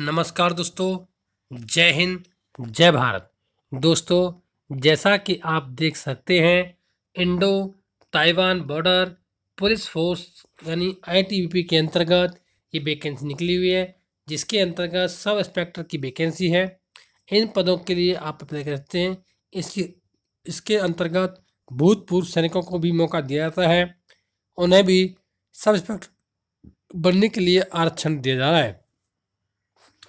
नमस्कार दोस्तों जय हिंद जय भारत दोस्तों जैसा कि आप देख सकते हैं Indo Tibetan border police force यानी आईटीबीपी के अंतर्गत ये वैकेंसी निकली हुई है जिसके अंतर्गत सब इंस्पेक्टर की वैकेंसी है इन पदों के लिए आप अप्लाई कर सकते हैं इसकी इसके अंतर्गत भूतपूर्व सैनिकों को भी मौका दिया जाता है उन्हें भी सब इंस्पेक्टर बनने के लिए आरक्षण दिया जा रहा है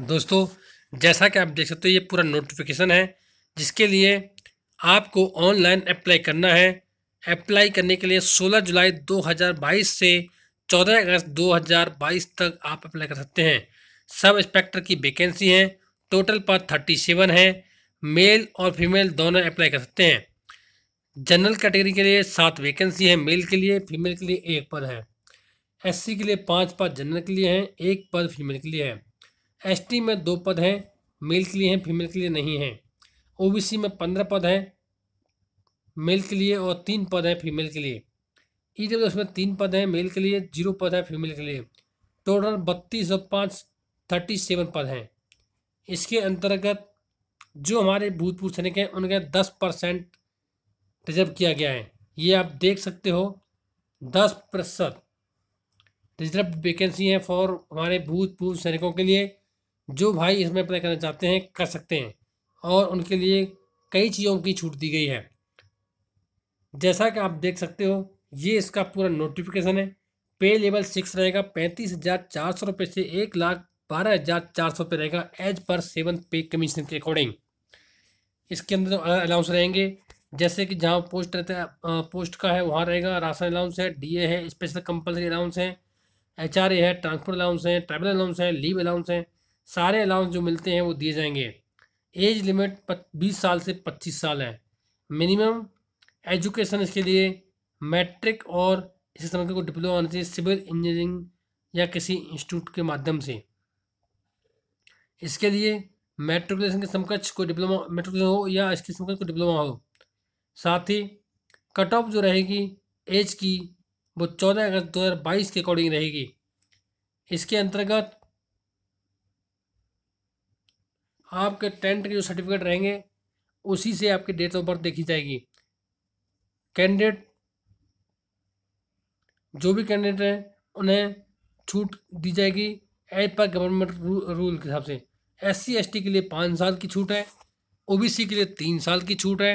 दोस्तों जैसा कि आप देख सकते हो ये पूरा नोटिफिकेशन है जिसके लिए आपको ऑनलाइन अप्लाई करना है अप्लाई करने के लिए 16 जुलाई 2022 से 14 अगस्त 2022 तक आप अप्लाई कर सकते हैं सब इंस्पेक्टर की वैकेंसी है टोटल पर थर्टी सेवन है मेल और फीमेल दोनों अप्लाई कर सकते हैं जनरल कैटेगरी के लिए सात वैकेंसी है मेल के लिए फीमेल के लिए एक पद है एससी के लिए पाँच पद जनरल के लिए हैं एक पद फीमेल के लिए है एसटी में दो पद हैं मेल के लिए हैं फीमेल के लिए नहीं हैं ओबीसी में पंद्रह पद हैं मेल के लिए और तीन पद हैं फीमेल के लिए ई डब्ल्यू में तीन पद हैं मेल के लिए जीरो पद हैं फीमेल के लिए टोटल बत्तीस और पाँच थर्टी सेवन पद हैं इसके अंतर्गत जो हमारे भूतपूर्व सैनिक हैं उनके दस परसेंट रिजर्व किया गया है ये आप देख सकते हो दस प्रतिशत रिजर्व वेकेंसी हैं फॉर हमारे भूतपूर्व सैनिकों के लिए जो भाई इसमें अप्लाई करना चाहते हैं कर सकते हैं और उनके लिए कई चीज़ों की छूट दी गई है जैसा कि आप देख सकते हो ये इसका पूरा नोटिफिकेशन है पे लेवल सिक्स रहेगा पैंतीस हज़ार चार सौ रुपये से एक लाख बारह हज़ार चार सौ रुपये रहेगा एज पर सेवन पे कमीशन के अकॉर्डिंग इसके अंदर अलाउंस रहेंगे जैसे कि जहाँ पोस्ट रहता है पोस्ट का है वहाँ रहेगा राशन अलाउंस है डीए है स्पेशल कंपलसरी अलाउंस है एचआरए है ट्रांसपोर्ट अलाउंस है ट्रैवल अलाउंस है लीव अलाउंस है सारे अलाउंस जो मिलते हैं वो दिए जाएंगे एज लिमिट बीस साल से पच्चीस साल है मिनिमम एजुकेशन इसके लिए मैट्रिक और इस तरह का कोई डिप्लोमा होना चाहिए सिविल इंजीनियरिंग या किसी इंस्टीट्यूट के माध्यम से इसके लिए मेट्रिकुलेशन के समकक्ष कोई डिप्लोमा मेट्रिकुलेशन हो या इसके समकक्ष कोई डिप्लोमा हो साथ ही कट ऑफ जो रहेगी एज की वो चौदह अगस्त दो हज़ार बाईस के अकॉर्डिंग रहेगी इसके अंतर्गत आपके टेंट के जो सर्टिफिकेट रहेंगे उसी से आपकी डेट ऑफ बर्थ देखी जाएगी कैंडिडेट जो भी कैंडिडेट हैं उन्हें छूट दी जाएगी एज पर गवर्नमेंट रूल के हिसाब से एस सी एस टी के लिए पाँच साल की छूट है ओ बी सी के लिए तीन साल की छूट है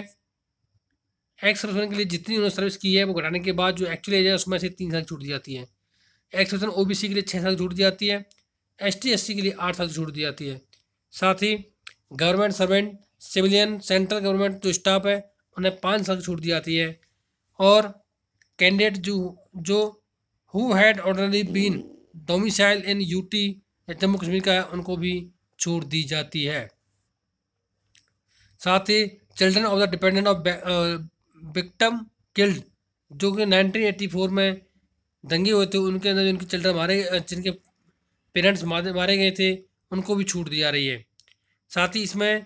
एक्स के लिए जितनी उन्होंने सर्विस की है वो घटाने के बाद जो एक्चुअली एज है उसमें से तीन साल छूट दी जाती है एक्स ओ बी सी के लिए छः साल छूट दी जाती है एस टी एस सी के लिए आठ साल छूट दी जाती है साथ ही government servant civilian central government जो स्टाफ है उन्हें पाँच साल की छूट दी जाती है और कैंडिडेट जो जो who had ordinarily been domicile in UT Jammu Kashmir का है उनको भी छूट दी जाती है साथ ही children of the dependent of victim killed जो कि 1984 में दंगे हुए थे उनके अंदर जिनके उनके चिल्ड्रन मारे जिनके पेरेंट्स मारे गए थे उनको भी छूट दी जा रही है साथ ही इसमें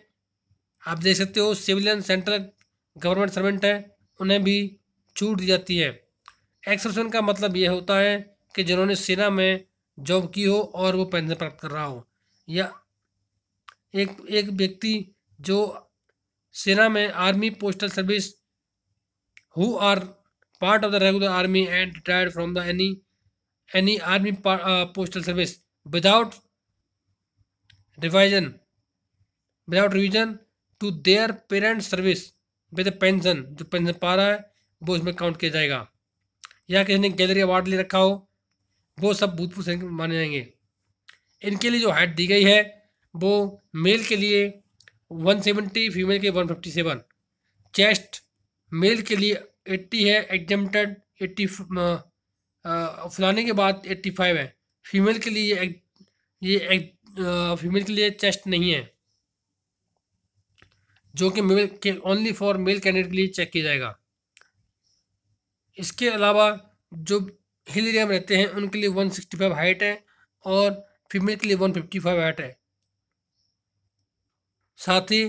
आप देख सकते हो सिविलियन सेंट्रल गवर्नमेंट सर्वेंट हैं उन्हें भी छूट दी जाती है एक्सेप्शन का मतलब यह होता है कि जिन्होंने सेना में जॉब की हो और वो पेंशन प्राप्त कर रहा हो या एक एक व्यक्ति जो सेना में army postal service who are part of the regular army and retired from the any any army postal service without revision without revision to their parent service with pension जो पेंशन पा रहा है वो इसमें काउंट किया जाएगा या किसी ने गैलरी अवार्ड ले रखा हो वो सब भूतपूर्व माने जाएंगे इनके लिए जो हाइट दी गई है वो मेल के लिए 170 फीमेल के 157 चेस्ट मेल के लिए 80 है एग्जम्पटेड 80 uh, uh, फुलाने के बाद 85 है फीमेल के लिए ये एक, फीमेल uh, के लिए चेस्ट नहीं है जो कि मेल के ओनली फॉर मेल कैंडिडेट के लिए चेक किया जाएगा इसके अलावा जो हिल एरिया में रहते हैं उनके लिए 165 हाइट है और फीमेल के लिए 155 हाइट है साथ ही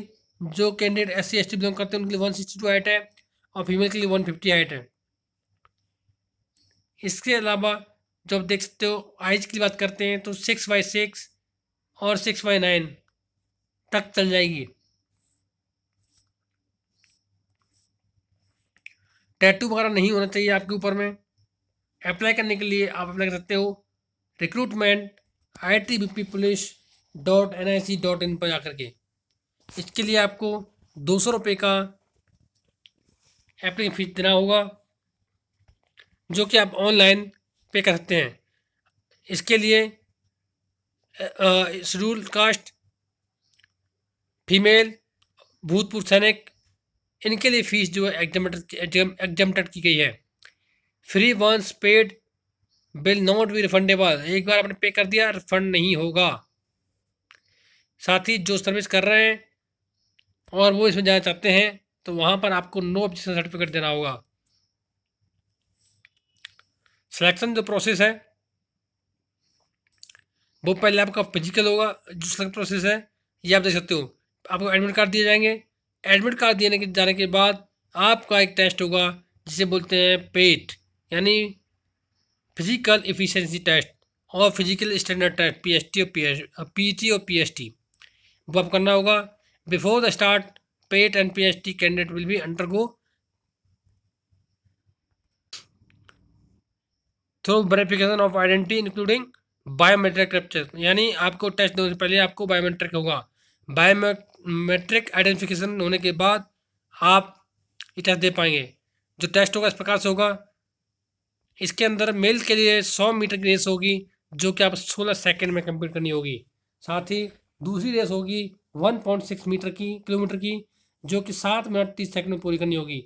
जो candidate S C S T belong करते हैं उनके लिए 162 हाइट है और फीमेल के लिए 150 हाइट है इसके अलावा जब देख सकते हो आइज की बात करते हैं तो सिक्स बाई सिक्स और सिक्स बाई नाइन तक चल जाएगी टैटू वगैरह नहीं होना चाहिए आपके ऊपर में अप्लाई करने के लिए आप अप्लाई कर सकते हो recruitment I T B P police dot N I C dot in पर जाकर के इसके लिए आपको दो सौ रुपये का एप्लिकेशन फीस देना होगा जो कि आप ऑनलाइन पे कर सकते हैं इसके लिए शेड्यूल कास्ट फीमेल भूतपूर्व सैनिक इनके लिए फ़ीस जो है एग्जम्पट की गई है fee once paid will not be refundable एक बार आपने पे कर दिया रिफंड नहीं होगा साथ ही जो सर्विस कर रहे हैं और वो इसमें जाना चाहते हैं तो वहाँ पर आपको नो ऑब्जेक्शन सर्टिफिकेट देना होगा सिलेक्शन जो प्रोसेस है वो पहले आपका फिजिकल होगा जो सिलेक्ट प्रोसेस है ये आप देख सकते हो आपको एडमिट कार्ड दिए जाएंगे एडमिट कार्ड देने के जाने के बाद आपका एक टेस्ट होगा जिसे बोलते हैं पेट यानी फिजिकल इफिशेंसी टेस्ट और physical standard test P S T और पी एस पी और पी एस टी वो आप करना होगा before the start PET and P S T candidate will be undergo through verification of identity including biometric capture यानी आपको test देने से पहले आपको बायोमेट्रिक होगा बायोमेट मैट्रिक आइडेंटिफिकेशन होने के बाद आप ये टेस्ट दे पाएंगे जो टेस्ट होगा इस प्रकार से होगा इसके अंदर मेल के लिए सौ मीटर की रेस होगी जो कि आप सोलह सेकेंड में कम्प्लीट करनी होगी साथ ही दूसरी रेस होगी वन पॉइंट सिक्स मीटर की किलोमीटर की जो कि सात मिनट तीस सेकंड में पूरी करनी होगी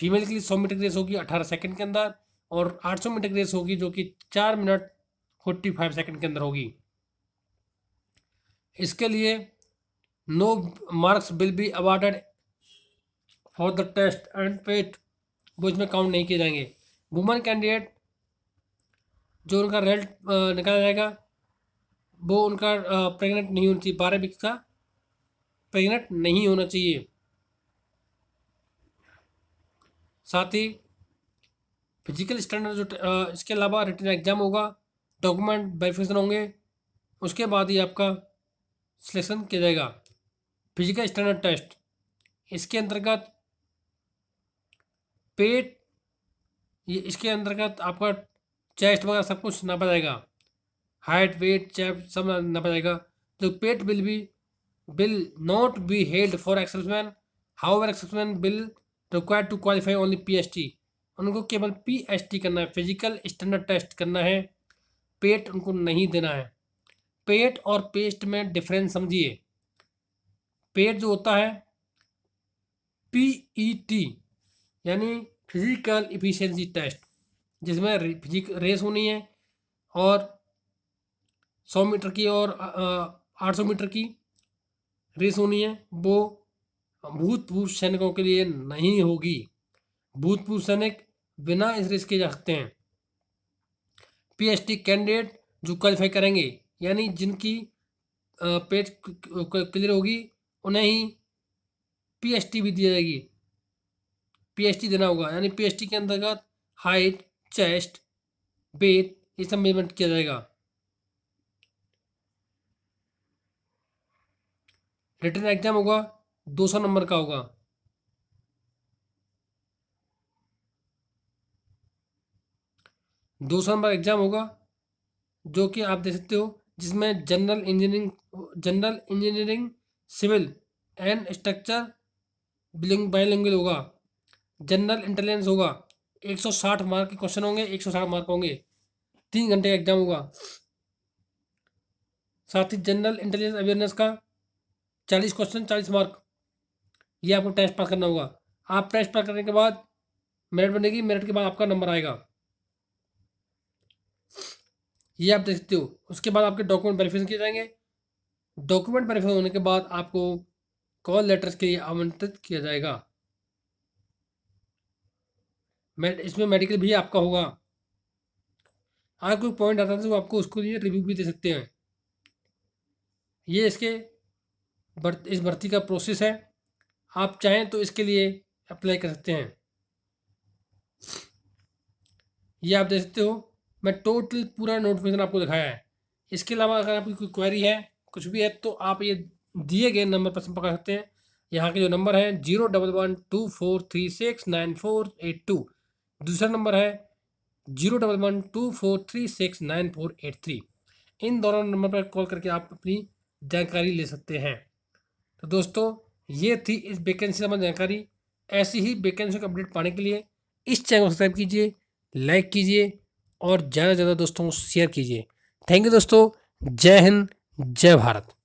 फीमेल के लिए सौ मीटर की रेस होगी अठारह सेकंड के अंदर और आठ सौ मीटर की रेस होगी जो कि चार मिनट फोर्टी फाइव सेकेंड के अंदर होगी इसके लिए no marks will be awarded for the test and पेट वो इसमें काउंट नहीं किए जाएंगे वुमन कैंडिडेट जो उनका रिजल्ट निकाला जाएगा वो उनका प्रेग्नेंट नहीं होना चाहिए बारह वीक का प्रेग्नेंट नहीं होना चाहिए साथ ही फिजिकल स्टैंडर्ड जो इसके अलावा रिटर्न एग्जाम होगा डॉक्यूमेंट वेरिफिकेशन होंगे उसके बाद ही आपका सिलेक्शन किया जाएगा फिजिकल स्टैंडर्ड टेस्ट इसके अंतर्गत पेट ये इसके अंतर्गत आपका चेस्ट वगैरह सब कुछ नापा जाएगा हाइट वेट चेप सब नापा जाएगा तो पेट बिल भी will not be held for exception however exception will required to P only T उनको केवल पीएचटी करना है फिजिकल स्टैंडर्ड टेस्ट करना है पेट उनको नहीं देना है पेट और पेस्ट में डिफरेंस समझिए पेट जो होता है पी ई टी यानी फिजिकल इफिशेंसी टेस्ट जिसमें फिजिक रेस होनी है और सौ मीटर की और आठ सौ मीटर की रेस होनी है वो भूतपूर्व सैनिकों के लिए नहीं होगी भूतपूर्व सैनिक बिना इस रेस के जा सकते हैं पीएचडी कैंडिडेट जो क्वालिफाई करेंगे यानी जिनकी पेट क्लियर होगी उन्हें ही पीएचटी भी दी जाएगी पीएचटी देना होगा यानी पीएचटी के अंतर्गत हाइट चेस्ट वेट ये सब मेजरमेंट किया जाएगा रिटर्न एग्जाम होगा सौ नंबर का होगा दो सौ नंबर एग्जाम होगा जो कि आप देख सकते हो जिसमें general engineering general engineering civil and structure billing bilingual होगा जनरल इंटेलिजेंस होगा 160 मार्क के क्वेश्चन होंगे 160 मार्क होंगे तीन घंटे का एग्जाम होगा साथ ही जनरल इंटेलिजेंस अवेयरनेस का चालीस क्वेश्चन चालीस मार्क ये आपको टेस्ट पास करना होगा आप टेस्ट पास करने के बाद मेरिट बनेगी मेरिट के बाद आपका नंबर आएगा ये आप देख सकते हो उसके बाद आपके डॉक्यूमेंट वेरीफिकेशन किए जाएंगे डॉक्यूमेंट वेरीफाई होने के बाद आपको कॉल लेटर्स के लिए आमंत्रित किया जाएगा इसमें मेडिकल भी आपका होगा अगर कोई पॉइंट आता है तो आपको उसको लिए रिव्यू भी दे सकते हैं ये इसके भर्त इस भर्ती का प्रोसेस है आप चाहें तो इसके लिए अप्लाई कर सकते हैं ये आप देख सकते हो मैं टोटल पूरा नोटिफिकेशन आपको दिखाया है इसके अलावा अगर आपकी कोई क्वेरी है कुछ भी है तो आप ये दिए गए नंबर पर संपर्क कर सकते हैं यहाँ के जो नंबर है zero double one two four three six nine four eight two दूसरा नंबर है zero double one two four three six nine four eight three इन दोनों नंबर पर कॉल करके आप अपनी जानकारी ले सकते हैं तो दोस्तों ये थी इस वैकेंसी संबंध जानकारी ऐसी ही वैकेंसी का अपडेट पाने के लिए इस चैनल को सब्सक्राइब कीजिए लाइक कीजिए और ज़्यादा से ज़्यादा दोस्तों को शेयर कीजिए थैंक यू दोस्तों जय हिंद जय भारत